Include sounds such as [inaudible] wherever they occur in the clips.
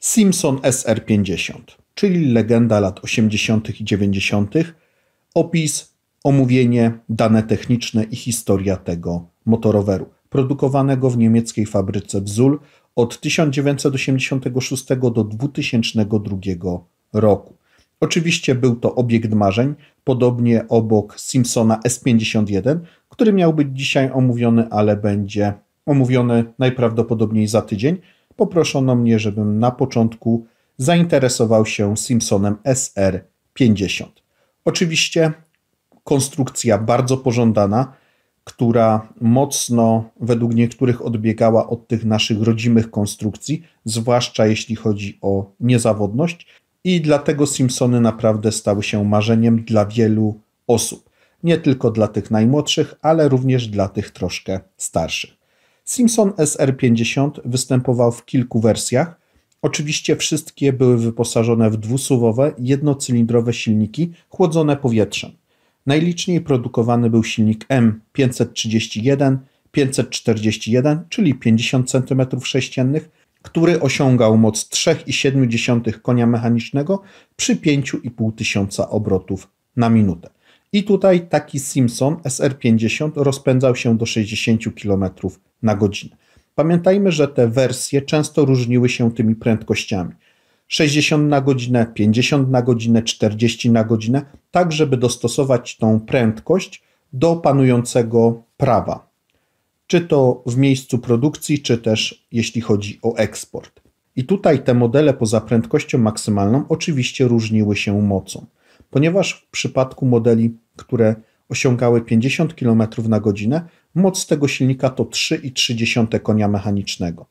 Simpson SR50, czyli legenda lat 80. i 90. Opis, omówienie, dane techniczne i historia tego motoroweru. Produkowanego w niemieckiej fabryce Bzul od 1986 do 2002 roku. Oczywiście był to obiekt marzeń, podobnie obok Simpsona S51, który miał być dzisiaj omówiony, ale będzie omówiony najprawdopodobniej za tydzień poproszono mnie, żebym na początku zainteresował się Simpsonem SR50. Oczywiście konstrukcja bardzo pożądana, która mocno według niektórych odbiegała od tych naszych rodzimych konstrukcji, zwłaszcza jeśli chodzi o niezawodność. I dlatego Simpsony naprawdę stały się marzeniem dla wielu osób. Nie tylko dla tych najmłodszych, ale również dla tych troszkę starszych. Simpson SR50 występował w kilku wersjach. Oczywiście wszystkie były wyposażone w dwusuwowe, jednocylindrowe silniki chłodzone powietrzem. Najliczniej produkowany był silnik M531, 541, czyli 50 cm3, który osiągał moc 3,7 konia mechanicznego przy 5,5 tysiąca obrotów na minutę. I tutaj taki Simpson SR50 rozpędzał się do 60 km na godzinę. Pamiętajmy, że te wersje często różniły się tymi prędkościami. 60 na godzinę, 50 na godzinę, 40 na godzinę, tak żeby dostosować tą prędkość do panującego prawa. Czy to w miejscu produkcji, czy też jeśli chodzi o eksport. I tutaj te modele poza prędkością maksymalną oczywiście różniły się mocą ponieważ w przypadku modeli, które osiągały 50 km na godzinę, moc tego silnika to 3,3 konia mechanicznego.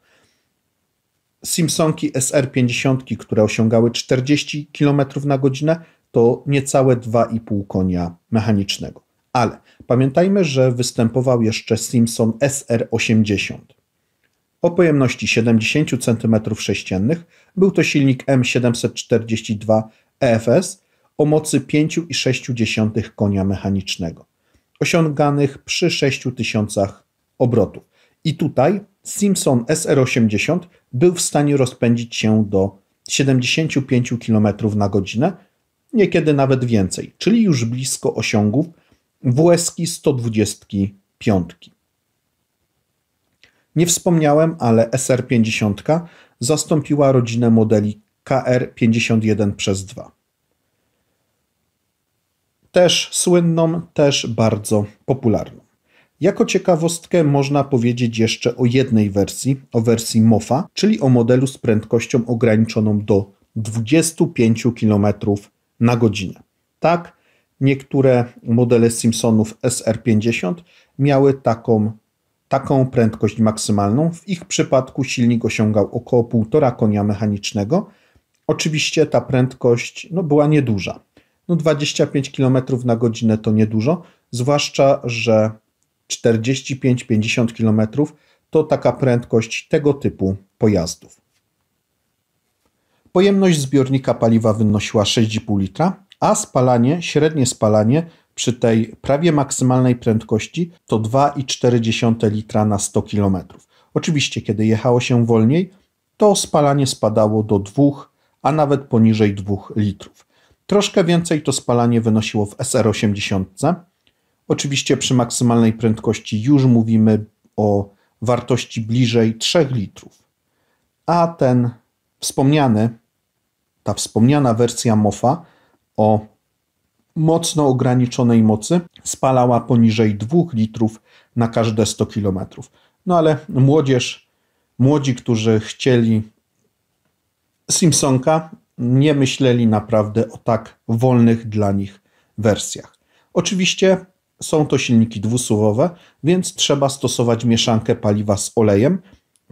Simpsonki SR50, które osiągały 40 km na godzinę, to niecałe 2,5 konia mechanicznego. Ale pamiętajmy, że występował jeszcze Simpson SR80. O pojemności 70 cm3 był to silnik M742 EFS, o mocy 5,6 konia mechanicznego, osiąganych przy 6000 obrotów. I tutaj Simpson SR80 był w stanie rozpędzić się do 75 km na godzinę, niekiedy nawet więcej, czyli już blisko osiągów WSK 125. Nie wspomniałem, ale SR50 zastąpiła rodzinę modeli KR51 przez 2 też słynną, też bardzo popularną. Jako ciekawostkę można powiedzieć jeszcze o jednej wersji, o wersji MOFA, czyli o modelu z prędkością ograniczoną do 25 km na godzinę. Tak, niektóre modele Simpsonów SR50 miały taką, taką prędkość maksymalną. W ich przypadku silnik osiągał około 1,5 konia mechanicznego. Oczywiście ta prędkość no, była nieduża no 25 km na godzinę to niedużo, zwłaszcza, że 45-50 km to taka prędkość tego typu pojazdów. Pojemność zbiornika paliwa wynosiła 6,5 litra, a spalanie, średnie spalanie przy tej prawie maksymalnej prędkości to 2,4 litra na 100 km. Oczywiście, kiedy jechało się wolniej, to spalanie spadało do 2, a nawet poniżej 2 litrów. Troszkę więcej to spalanie wynosiło w SR80. Oczywiście przy maksymalnej prędkości już mówimy o wartości bliżej 3 litrów. A ten wspomniany, ta wspomniana wersja MOFA o mocno ograniczonej mocy spalała poniżej 2 litrów na każde 100 km. No ale młodzież, młodzi, którzy chcieli Simpsonka, nie myśleli naprawdę o tak wolnych dla nich wersjach. Oczywiście są to silniki dwusuwowe, więc trzeba stosować mieszankę paliwa z olejem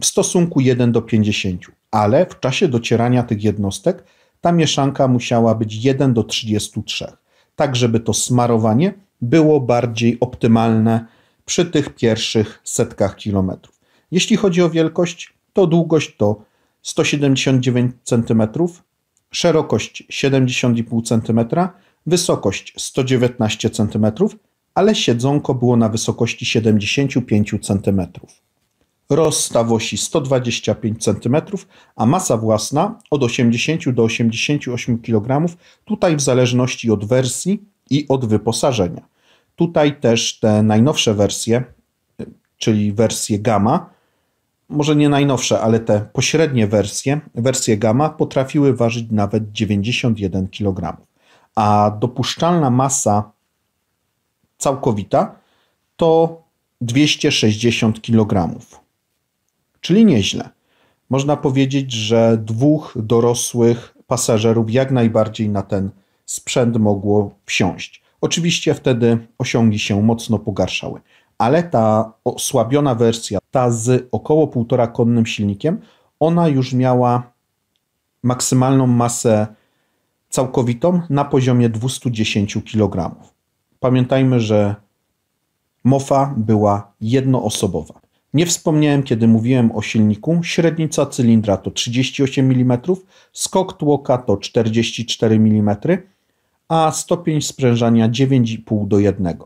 w stosunku 1 do 50, ale w czasie docierania tych jednostek ta mieszanka musiała być 1 do 33, tak żeby to smarowanie było bardziej optymalne przy tych pierwszych setkach kilometrów. Jeśli chodzi o wielkość, to długość to 179 cm, szerokość 70,5 cm, wysokość 119 cm, ale siedzonko było na wysokości 75 cm. Rozstaw osi 125 cm, a masa własna od 80 do 88 kg, tutaj w zależności od wersji i od wyposażenia. Tutaj też te najnowsze wersje, czyli wersje gamma, może nie najnowsze, ale te pośrednie wersje, wersje gamma potrafiły ważyć nawet 91 kg. A dopuszczalna masa całkowita to 260 kg. Czyli nieźle. Można powiedzieć, że dwóch dorosłych pasażerów jak najbardziej na ten sprzęt mogło wsiąść. Oczywiście wtedy osiągi się mocno pogarszały ale ta osłabiona wersja, ta z około 1,5 konnym silnikiem, ona już miała maksymalną masę całkowitą na poziomie 210 kg. Pamiętajmy, że MOFA była jednoosobowa. Nie wspomniałem, kiedy mówiłem o silniku, średnica cylindra to 38 mm, skok tłoka to 44 mm, a stopień sprężania 9,5 do 1.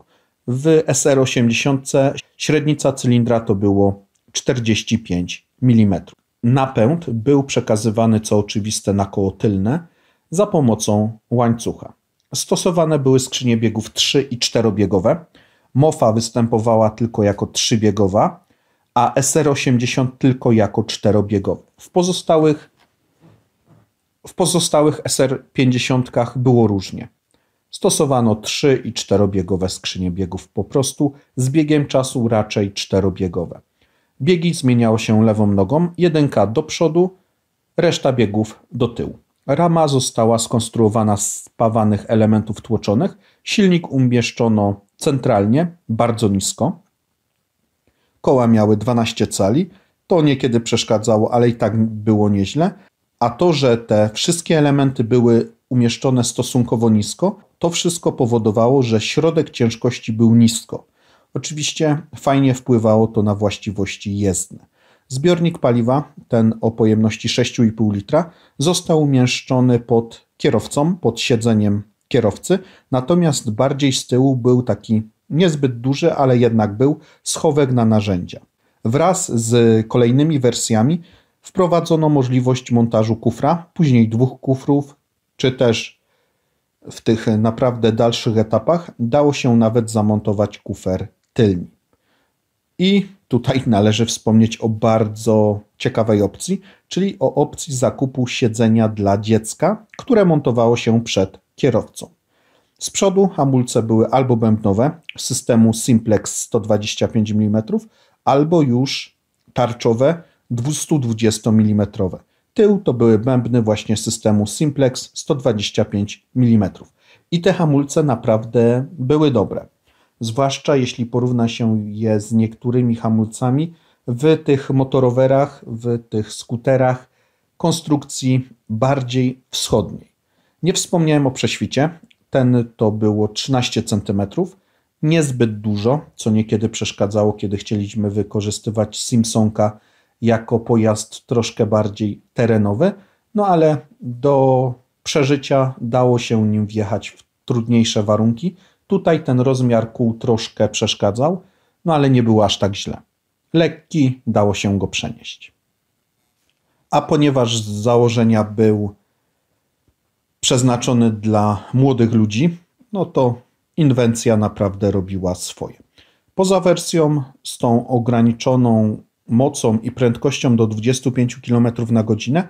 W SR80 średnica cylindra to było 45 mm. Napęd był przekazywany, co oczywiste, na koło tylne za pomocą łańcucha. Stosowane były skrzynie biegów 3 i 4-biegowe. MOFA występowała tylko jako 3-biegowa, a SR80 tylko jako 4-biegowy. W pozostałych, w pozostałych SR50 było różnie stosowano trzy i czterobiegowe skrzynie biegów po prostu, z biegiem czasu raczej czterobiegowe. Biegi zmieniało się lewą nogą, jedynka do przodu, reszta biegów do tyłu. Rama została skonstruowana z spawanych elementów tłoczonych, silnik umieszczono centralnie, bardzo nisko. Koła miały 12 cali, to niekiedy przeszkadzało, ale i tak było nieźle. A to, że te wszystkie elementy były umieszczone stosunkowo nisko, to wszystko powodowało, że środek ciężkości był nisko. Oczywiście fajnie wpływało to na właściwości jezdne. Zbiornik paliwa, ten o pojemności 6,5 litra, został umieszczony pod kierowcą, pod siedzeniem kierowcy, natomiast bardziej z tyłu był taki niezbyt duży, ale jednak był schowek na narzędzia. Wraz z kolejnymi wersjami wprowadzono możliwość montażu kufra, później dwóch kufrów, czy też w tych naprawdę dalszych etapach dało się nawet zamontować kufer tylny. I tutaj [laughs] należy wspomnieć o bardzo ciekawej opcji, czyli o opcji zakupu siedzenia dla dziecka, które montowało się przed kierowcą. Z przodu hamulce były albo bębnowe systemu Simplex 125 mm, albo już tarczowe 220 mm. Tył to były bębny właśnie systemu Simplex 125 mm. I te hamulce naprawdę były dobre. Zwłaszcza jeśli porówna się je z niektórymi hamulcami w tych motorowerach, w tych skuterach konstrukcji bardziej wschodniej. Nie wspomniałem o prześwicie. Ten to było 13 cm. Niezbyt dużo, co niekiedy przeszkadzało, kiedy chcieliśmy wykorzystywać Simsonka jako pojazd troszkę bardziej terenowy, no ale do przeżycia dało się nim wjechać w trudniejsze warunki. Tutaj ten rozmiar kół troszkę przeszkadzał, no ale nie było aż tak źle. Lekki, dało się go przenieść. A ponieważ z założenia był przeznaczony dla młodych ludzi, no to inwencja naprawdę robiła swoje. Poza wersją z tą ograniczoną mocą i prędkością do 25 km na godzinę,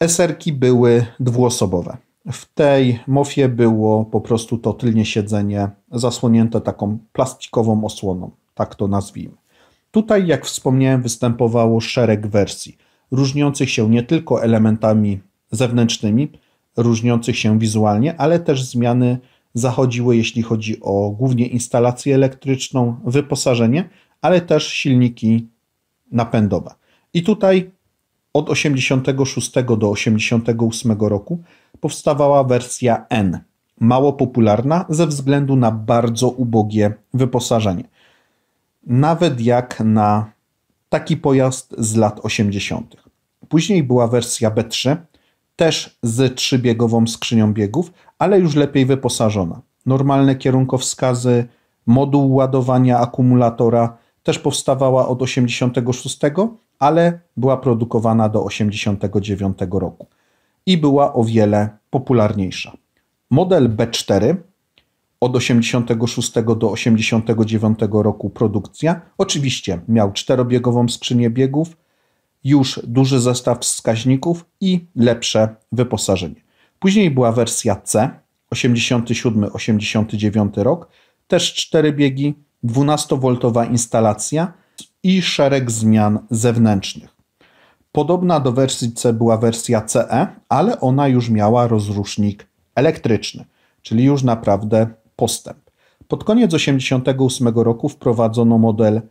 eserki były dwuosobowe. W tej mofie było po prostu to tylnie siedzenie zasłonięte taką plastikową osłoną, tak to nazwijmy. Tutaj, jak wspomniałem, występowało szereg wersji, różniących się nie tylko elementami zewnętrznymi, różniących się wizualnie, ale też zmiany zachodziły, jeśli chodzi o głównie instalację elektryczną, wyposażenie, ale też silniki napędowe. I tutaj od 86 do 88 roku powstawała wersja N, mało popularna ze względu na bardzo ubogie wyposażenie. Nawet jak na taki pojazd z lat 80. Później była wersja B3, też z trzybiegową skrzynią biegów, ale już lepiej wyposażona. Normalne kierunkowskazy, moduł ładowania akumulatora, też powstawała od 86, ale była produkowana do 89 roku i była o wiele popularniejsza. Model B4 od 86 do 89 roku produkcja oczywiście miał czterobiegową skrzynię biegów, już duży zestaw wskaźników i lepsze wyposażenie. Później była wersja C 87-89 rok, też cztery biegi, 12V instalacja i szereg zmian zewnętrznych. Podobna do wersji C była wersja CE, ale ona już miała rozrusznik elektryczny, czyli już naprawdę postęp. Pod koniec 1988 roku wprowadzono model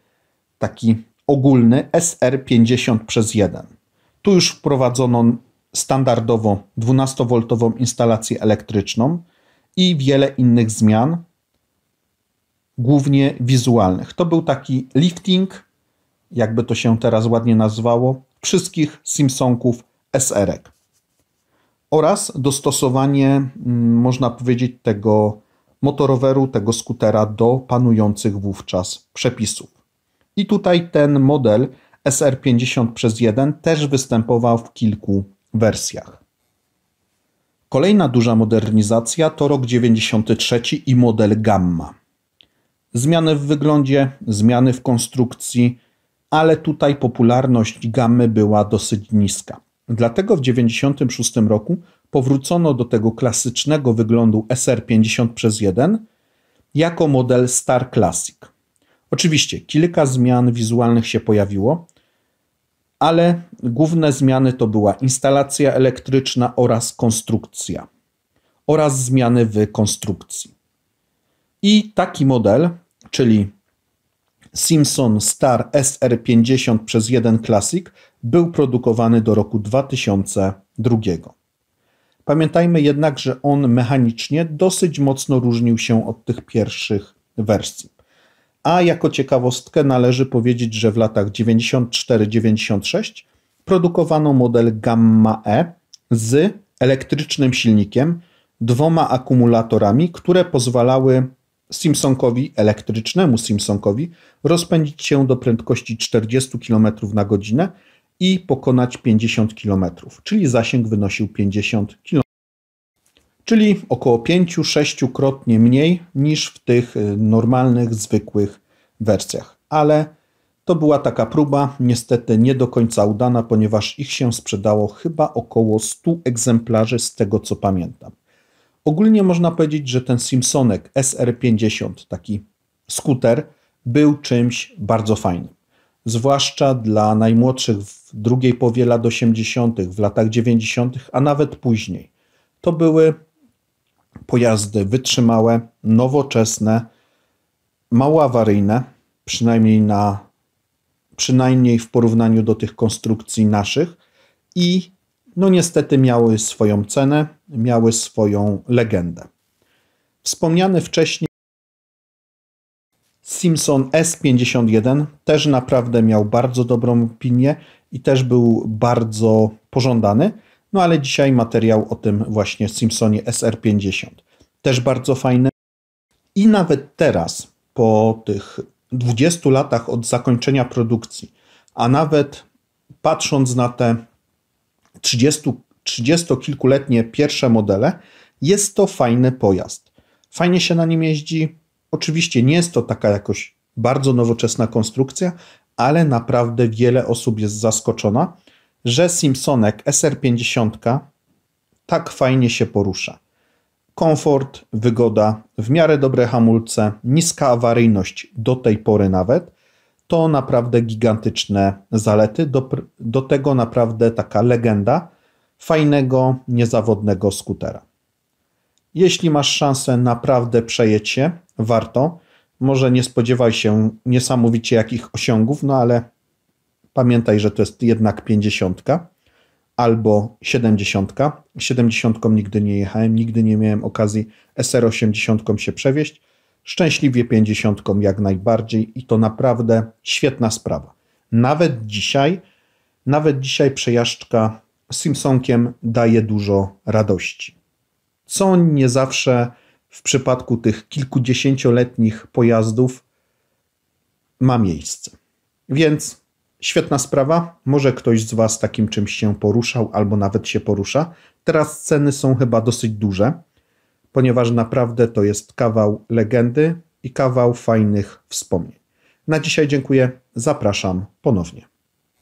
taki ogólny SR50 przez 1. Tu już wprowadzono standardowo 12V instalację elektryczną i wiele innych zmian, głównie wizualnych. To był taki lifting, jakby to się teraz ładnie nazwało, wszystkich Simpsonków SR-ek. Oraz dostosowanie, mm, można powiedzieć, tego motoroweru, tego skutera do panujących wówczas przepisów. I tutaj ten model SR50 przez 1 też występował w kilku wersjach. Kolejna duża modernizacja to rok 93 i model Gamma. Zmiany w wyglądzie, zmiany w konstrukcji, ale tutaj popularność gamy była dosyć niska. Dlatego w 1996 roku powrócono do tego klasycznego wyglądu SR50 przez 1 jako model Star Classic. Oczywiście kilka zmian wizualnych się pojawiło, ale główne zmiany to była instalacja elektryczna oraz konstrukcja oraz zmiany w konstrukcji. I taki model czyli Simpson Star SR50 przez 1 Classic był produkowany do roku 2002. Pamiętajmy jednak, że on mechanicznie dosyć mocno różnił się od tych pierwszych wersji. A jako ciekawostkę należy powiedzieć, że w latach 94-96 produkowano model Gamma E z elektrycznym silnikiem, dwoma akumulatorami, które pozwalały Simpsonkowi, elektrycznemu Simpsonkowi, rozpędzić się do prędkości 40 km na godzinę i pokonać 50 km, czyli zasięg wynosił 50 km. Czyli około 5-6 krotnie mniej niż w tych y, normalnych, zwykłych wersjach. Ale to była taka próba, niestety nie do końca udana, ponieważ ich się sprzedało chyba około 100 egzemplarzy z tego co pamiętam. Ogólnie można powiedzieć, że ten Simpsonek SR50, taki skuter, był czymś bardzo fajnym. Zwłaszcza dla najmłodszych w drugiej połowie lat 80., w latach 90., a nawet później. To były pojazdy wytrzymałe, nowoczesne, mało awaryjne, przynajmniej, na, przynajmniej w porównaniu do tych konstrukcji naszych i no niestety miały swoją cenę, miały swoją legendę. Wspomniany wcześniej Simpson S51 też naprawdę miał bardzo dobrą opinię i też był bardzo pożądany. No ale dzisiaj materiał o tym właśnie Simpsonie SR50. Też bardzo fajny. I nawet teraz, po tych 20 latach od zakończenia produkcji, a nawet patrząc na te 30, kilkuletnie pierwsze modele, jest to fajny pojazd. Fajnie się na nim jeździ. Oczywiście nie jest to taka jakoś bardzo nowoczesna konstrukcja, ale naprawdę wiele osób jest zaskoczona, że Simpsonek SR50 tak fajnie się porusza. Komfort, wygoda, w miarę dobre hamulce, niska awaryjność do tej pory nawet – to naprawdę gigantyczne zalety. Do, do tego naprawdę taka legenda fajnego, niezawodnego skutera. Jeśli masz szansę, naprawdę przejedź się, warto. Może nie spodziewaj się niesamowicie jakich osiągów, no ale pamiętaj, że to jest jednak pięćdziesiątka albo siedemdziesiątka. Siedemdziesiątką nigdy nie jechałem, nigdy nie miałem okazji SR80 się przewieźć Szczęśliwie 50 jak najbardziej i to naprawdę świetna sprawa. Nawet dzisiaj, nawet dzisiaj przejażdżka z Simpsonkiem daje dużo radości. Co nie zawsze w przypadku tych kilkudziesięcioletnich pojazdów ma miejsce. Więc świetna sprawa. Może ktoś z Was takim czymś się poruszał albo nawet się porusza. Teraz ceny są chyba dosyć duże ponieważ naprawdę to jest kawał legendy i kawał fajnych wspomnień. Na dzisiaj dziękuję, zapraszam ponownie.